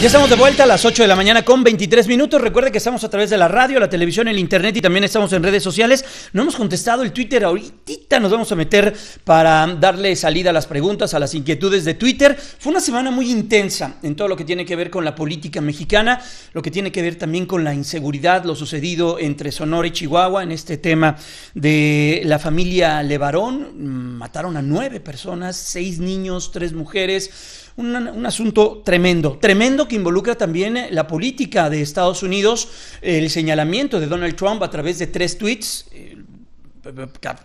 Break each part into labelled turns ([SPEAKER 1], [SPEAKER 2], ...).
[SPEAKER 1] Ya estamos de vuelta a las 8 de la mañana con 23 minutos. Recuerde que estamos a través de la radio, la televisión, el internet y también estamos en redes sociales. No hemos contestado el Twitter ahorita, nos vamos a meter para darle salida a las preguntas, a las inquietudes de Twitter. Fue una semana muy intensa en todo lo que tiene que ver con la política mexicana, lo que tiene que ver también con la inseguridad, lo sucedido entre Sonora y Chihuahua en este tema de la familia Levarón. Mataron a nueve personas, seis niños, tres mujeres un, asunto tremendo, tremendo que involucra también eh, la política de Estados Unidos, el señalamiento de Donald Trump a través de tres tweets. Eh,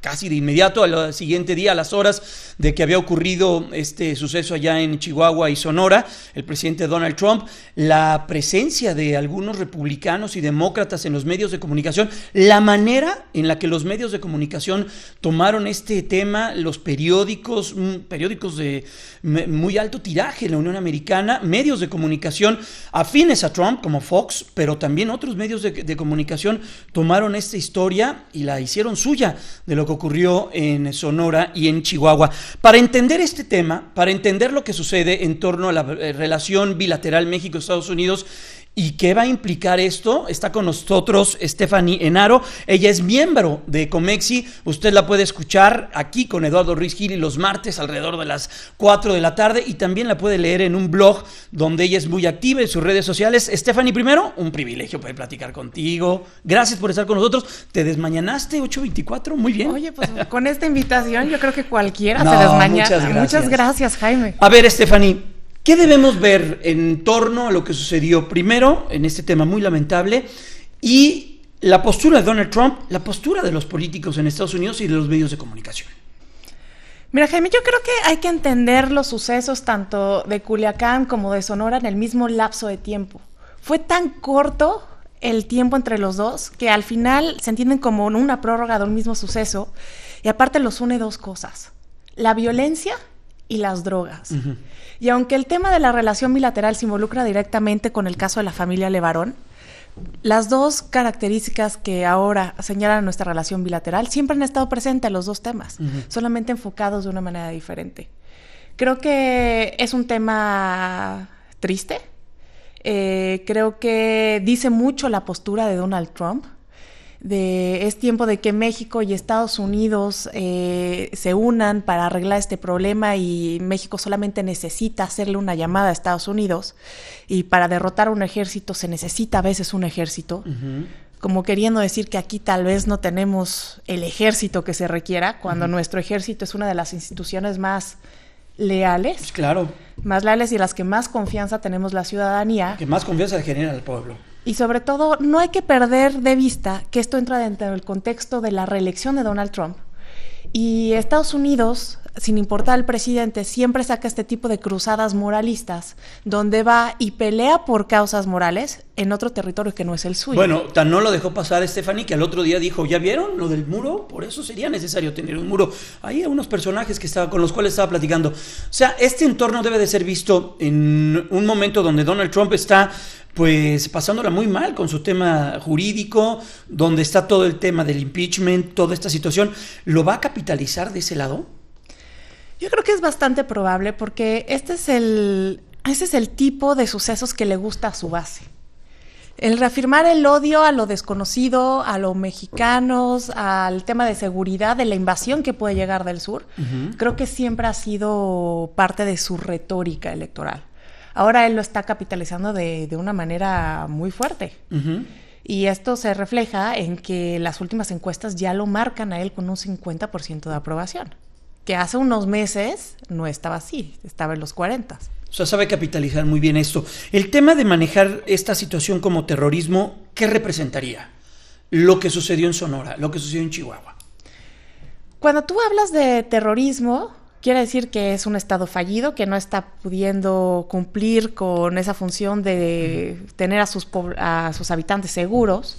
[SPEAKER 1] casi de inmediato, al siguiente día, a las horas de que había ocurrido este suceso allá en Chihuahua y Sonora, el presidente Donald Trump, la presencia de algunos republicanos y demócratas en los medios de comunicación, la manera en la que los medios de comunicación tomaron este tema, los periódicos, mm, periódicos de muy alto tiraje en la Unión Americana, medios de comunicación afines a Trump, como Fox, pero también otros medios de, de comunicación tomaron esta historia y la hicieron suya de lo que ocurrió en Sonora y en Chihuahua. Para entender este tema, para entender lo que sucede en torno a la eh, relación bilateral México-Estados Unidos, ¿Y qué va a implicar esto? Está con nosotros Stephanie Enaro. Ella es miembro de Comexi. Usted la puede escuchar aquí con Eduardo Ruiz y los martes alrededor de las 4 de la tarde y también la puede leer en un blog donde ella es muy activa en sus redes sociales. Stephanie, primero, un privilegio poder platicar contigo. Gracias por estar con nosotros. Te desmañanaste 8.24, muy bien. Oye, pues con esta invitación yo creo que cualquiera se desmañana. Muchas muchas gracias, Jaime. A ver, Stephanie. ¿Qué debemos ver en torno a lo que sucedió primero en este tema muy lamentable y la postura de Donald Trump, la postura de los políticos en Estados Unidos y de los medios de comunicación?
[SPEAKER 2] Mira, Jaime, yo creo que hay que entender los sucesos tanto de Culiacán como de Sonora en el mismo lapso de tiempo. Fue tan corto el tiempo entre los dos que al final se entienden como una prórroga de un mismo suceso y aparte los une dos cosas, la violencia y las drogas. Y aunque el tema de la relación bilateral se involucra directamente con el caso de la familia Levarón, las dos características que ahora señalan nuestra relación bilateral siempre han estado presentes los dos temas, solamente enfocados de una manera diferente. Creo que es un tema triste. Eh, creo que dice mucho la postura de Donald Trump es tiempo de que México y Estados Unidos eh, se unan para arreglar este problema y México solamente necesita hacerle una llamada a Estados Unidos y para derrotar un ejército se necesita a veces un ejército. Como queriendo decir que aquí tal vez no tenemos el ejército que se requiera, cuando nuestro ejército es una de las instituciones más leales. claro. Más leales y las que más confianza tenemos la ciudadanía. Que más
[SPEAKER 1] confianza genera el pueblo.
[SPEAKER 2] Y sobre todo, no hay que perder de vista que esto entra dentro del contexto de la reelección de Donald Trump. Y Estados Unidos sin importar el presidente, siempre saca este tipo de cruzadas moralistas, donde va y pelea por causas morales en otro territorio que no es el suyo. Bueno,
[SPEAKER 1] tan no lo dejó pasar Stephanie que al otro día dijo, ¿ya vieron lo del muro? Por eso sería necesario tener un muro. Hay unos personajes que estaba, con los cuales estaba platicando. O sea, este entorno debe de ser visto en un momento donde Donald Trump está pues pasándola muy mal con su tema jurídico, donde está todo el tema del impeachment, toda esta situación, ¿lo va a capitalizar de ese lado?
[SPEAKER 2] Yo creo que es bastante probable porque este es el, ese es el tipo de sucesos que le gusta a su base. El reafirmar el odio a lo desconocido, a los mexicanos, al tema de seguridad, de la invasión que puede llegar del sur, creo que siempre ha sido parte de su retórica electoral. Ahora él lo está capitalizando de, de una manera muy fuerte. Y esto se refleja en que las últimas encuestas ya lo marcan a él con un 50% de aprobación que hace unos meses
[SPEAKER 1] no estaba así, estaba en los 40. O sea, sabe capitalizar muy bien esto. El tema de manejar esta situación como terrorismo, ¿qué representaría? Lo que sucedió en Sonora, lo que sucedió en Chihuahua.
[SPEAKER 2] Cuando tú hablas de terrorismo, quiere decir que es un Estado fallido, que no está pudiendo cumplir con esa función de tener a sus, a sus habitantes seguros.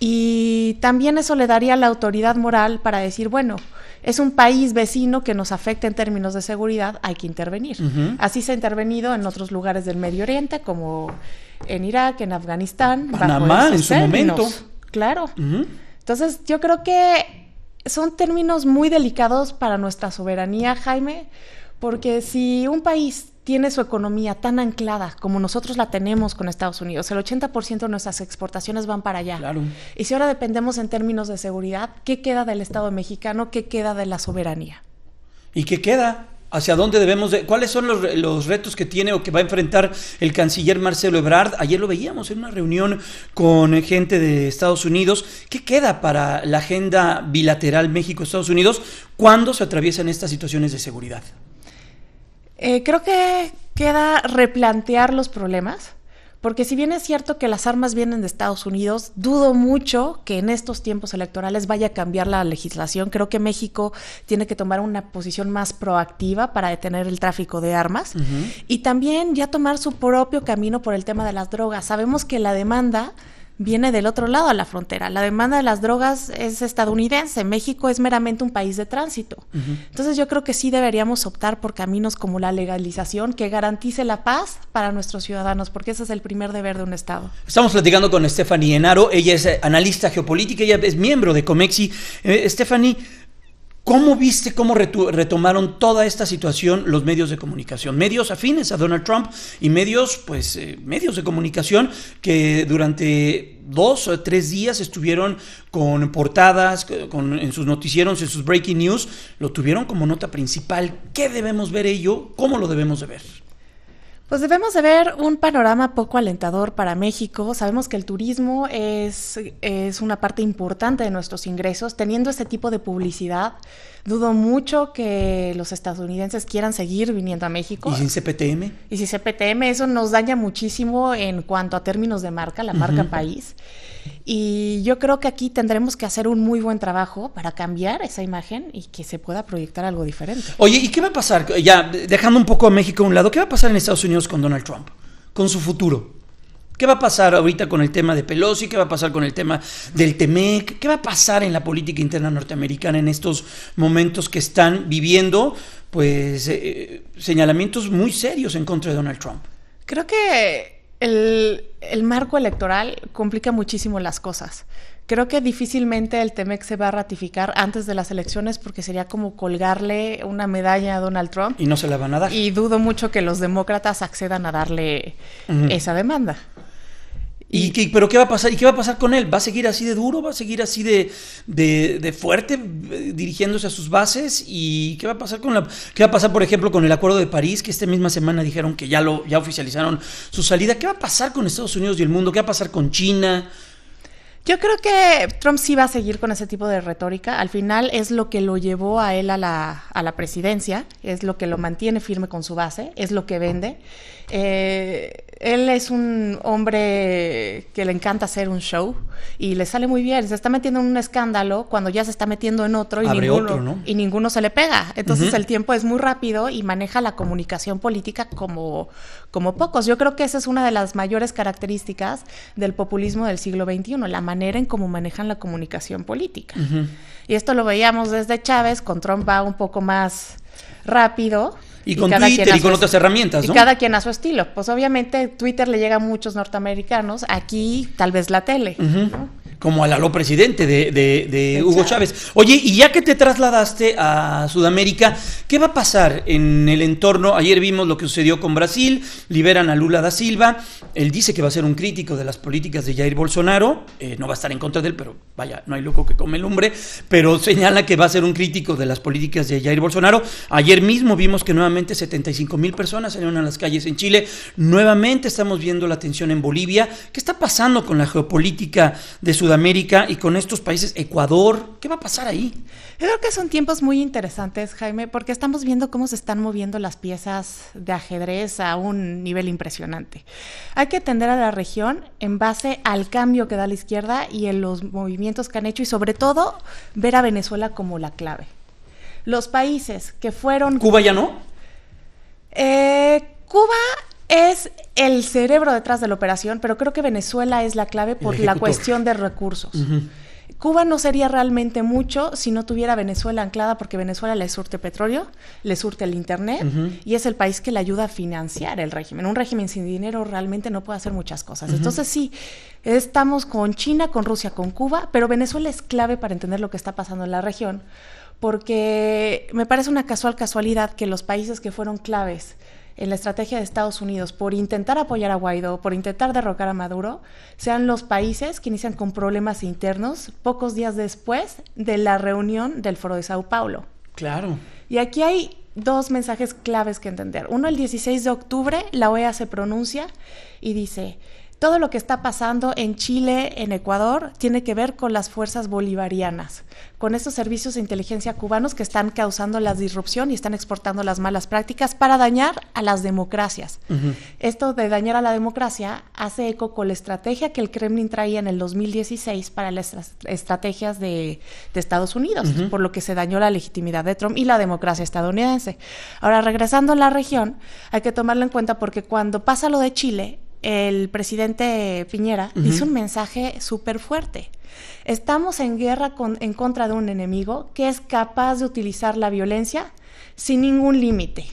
[SPEAKER 2] Y también eso le daría la autoridad moral para decir, bueno, es un país vecino que nos afecta en términos de seguridad, hay que intervenir. Así se ha intervenido en otros lugares del Medio Oriente, como en Irak, en Afganistán. Panamá, en su momento. Claro. Entonces, yo creo que son términos muy delicados para nuestra soberanía, Jaime, porque si un país tiene su economía tan anclada como nosotros la tenemos con Estados Unidos. El 80% de nuestras exportaciones van para allá. Claro. Y si ahora dependemos en términos de seguridad, ¿qué queda del Estado mexicano? ¿Qué queda de la soberanía?
[SPEAKER 1] ¿Y qué queda? ¿Hacia dónde debemos de, ¿Cuáles son los, los, retos que tiene o que va a enfrentar el canciller Marcelo Ebrard? Ayer lo veíamos en una reunión con gente de Estados Unidos. ¿Qué queda para la agenda bilateral México-Estados Unidos cuando se atraviesan estas situaciones de seguridad?
[SPEAKER 2] Eh, creo que queda replantear los problemas, porque si bien es cierto que las armas vienen de Estados Unidos, dudo mucho que en estos tiempos electorales vaya a cambiar la legislación. Creo que México tiene que tomar una posición más proactiva para detener el tráfico de armas y también ya tomar su propio camino por el tema de las drogas. Sabemos que la demanda viene del otro lado a la frontera. La demanda de las drogas es estadounidense, México es meramente un país de tránsito. Entonces yo creo que sí deberíamos optar por caminos como la legalización que garantice la paz para nuestros ciudadanos, porque ese es el primer deber de un Estado.
[SPEAKER 1] Estamos platicando con Stephanie Enaro, ella es eh, analista geopolítica, ella es miembro de Comexi. Eh, Stephanie, ¿Cómo viste cómo retomaron toda esta situación los medios de comunicación? Medios afines a Donald Trump y medios, pues, eh, medios de comunicación que durante dos o tres días estuvieron con portadas, con, en sus noticieros, en sus breaking news, lo tuvieron como nota principal. ¿Qué debemos ver ello? ¿Cómo lo debemos de ver?
[SPEAKER 2] Pues debemos de ver un panorama poco alentador para México. Sabemos que el turismo es, es una parte importante de nuestros ingresos. Teniendo este tipo de publicidad, dudo mucho que los estadounidenses quieran seguir viniendo a México. ¿Y sin
[SPEAKER 1] CPTM?
[SPEAKER 2] Y sin CPTM, eso nos daña muchísimo en cuanto a términos de marca, la marca país. Y yo creo que aquí tendremos que hacer un muy buen trabajo para cambiar esa imagen y que se pueda proyectar algo diferente.
[SPEAKER 1] Oye, ¿y qué va a pasar? Ya, dejando un poco a México a un lado, ¿qué va a pasar en Estados Unidos con Donald Trump? Con su futuro. ¿Qué va a pasar ahorita con el tema de Pelosi? ¿Qué va a pasar con el tema del Temec? ¿Qué va a pasar en la política interna norteamericana en estos momentos que están viviendo pues eh, señalamientos muy serios en contra de Donald Trump?
[SPEAKER 2] Creo que el, marco electoral complica muchísimo las cosas. Creo que difícilmente el TEMEC se va a ratificar antes de las elecciones porque sería como colgarle una medalla a Donald Trump. Y no se la van a dar. Y dudo mucho que los demócratas accedan a darle esa demanda.
[SPEAKER 1] ¿Y qué, pero qué va a pasar? ¿Y qué va a pasar con él? ¿Va a seguir así de duro? ¿Va a seguir así de, fuerte eh, dirigiéndose a sus bases? ¿Y qué va a pasar con la va a pasar, por ejemplo, con el acuerdo de París, que esta misma semana dijeron que ya lo ya oficializaron su salida? ¿Qué va a pasar con Estados Unidos y el mundo? ¿Qué va a pasar con China? Yo creo que
[SPEAKER 2] Trump sí va a seguir con ese tipo de retórica. Al final es lo que lo llevó a él a la, presidencia, es lo que lo mantiene firme con su base, es lo que vende. Eh, él es un hombre que le encanta hacer un show y le sale muy bien. Se está metiendo en un escándalo cuando ya se está metiendo en otro y, ninguno, se le pega. Entonces el tiempo es muy rápido y maneja la comunicación política como, como pocos. Yo creo que esa es una de las mayores características del populismo del siglo XXI, la manera en cómo manejan la comunicación política. Y esto lo veíamos desde Chávez, con Trump va un poco más rápido. Y, con otras herramientas. Y cada quien a su estilo. Pues obviamente Twitter le llega a muchos norteamericanos, aquí tal vez la tele
[SPEAKER 1] como al aló presidente de, Hugo Chávez. Oye, y ya que te trasladaste a Sudamérica, ¿qué va a pasar en el entorno? Ayer vimos lo que sucedió con Brasil, liberan a Lula da Silva, él dice que va a ser un crítico de las políticas de Jair Bolsonaro, eh, no va a estar en contra de él, pero vaya, no hay loco que come el hombre, pero señala que va a ser un crítico de las políticas de Jair Bolsonaro. Ayer mismo vimos que nuevamente 75 mil personas salieron a las calles en Chile, nuevamente estamos viendo la tensión en Bolivia. ¿Qué está pasando con la geopolítica de Sudamérica? américa y con estos países, Ecuador,
[SPEAKER 2] ¿qué va a pasar ahí? creo que son tiempos muy interesantes, Jaime, porque estamos viendo cómo se están moviendo las piezas de ajedrez a un nivel impresionante. Hay que atender a la región en base al cambio que da la izquierda y en los movimientos que han hecho y sobre todo ver a Venezuela como la clave. Los países que fueron... Cuba ya no. Eh, Cuba es el cerebro detrás de la operación, pero creo que Venezuela es la clave por la cuestión de recursos. Cuba no sería realmente mucho si no tuviera Venezuela anclada, porque Venezuela le surte petróleo, le surte el Internet y es el país que le ayuda a financiar el régimen. Un régimen sin dinero realmente no puede hacer muchas cosas. Entonces sí, estamos con China, con Rusia, con Cuba, pero Venezuela es clave para entender lo que está pasando en la región, porque me parece una casual casualidad que los países que fueron claves en la estrategia de Estados Unidos por intentar apoyar a Guaidó, por intentar derrocar a Maduro, sean los países que inician con problemas internos pocos días después de la reunión del Foro de Sao Paulo. Claro. Y aquí hay dos mensajes claves que entender. Uno, el 16 de octubre, la OEA se pronuncia y dice, todo lo que está pasando en Chile, en Ecuador, tiene que ver con las fuerzas bolivarianas, con esos servicios de inteligencia cubanos que están causando la disrupción y están exportando las malas prácticas para dañar a las democracias. Esto de dañar a la democracia hace eco con la estrategia que el Kremlin traía en el 2016 para las estrategias de, Estados Unidos, por lo que se dañó la legitimidad de Trump y la democracia estadounidense. Ahora, regresando a la región, hay que tomarlo en cuenta porque cuando pasa lo de Chile, el presidente Piñera hizo un mensaje súper fuerte. Estamos en guerra en contra de un enemigo que es capaz de utilizar la violencia sin ningún límite.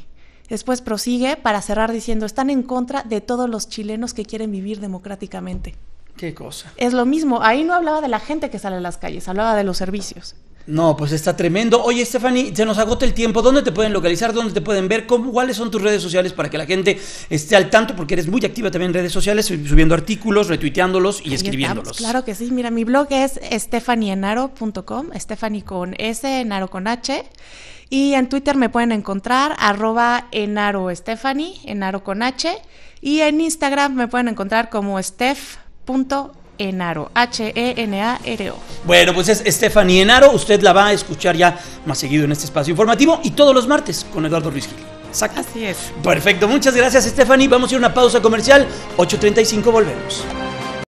[SPEAKER 2] Después prosigue para cerrar diciendo, están en contra de todos los chilenos que quieren vivir democráticamente. Qué cosa. Es lo mismo, ahí no hablaba de la gente que sale a las calles, hablaba de los servicios.
[SPEAKER 1] No, pues está tremendo. Oye, Stephanie, se nos agota el tiempo. ¿Dónde te pueden localizar? ¿Dónde te pueden ver? ¿Cuáles son tus redes sociales para que la gente esté al tanto? Porque eres muy activa también en redes sociales, subiendo artículos, retuiteándolos y escribiéndolos. Claro
[SPEAKER 2] que sí. Mira, mi blog es stephanieenaro.com, Stephanie con S, Enaro con H. Y en Twitter me pueden encontrar arroba enaro Stephanie, enaro con H. Y en Instagram me pueden encontrar como Steph. Enaro, H-E-N-A-R-O.
[SPEAKER 1] Bueno, pues es Stephanie Enaro usted la va a escuchar ya más seguido en este espacio informativo y todos los martes con Eduardo Ruiz Gil. Así es. Perfecto, muchas gracias Stephanie. Vamos a ir a una pausa comercial. 8.35 volvemos.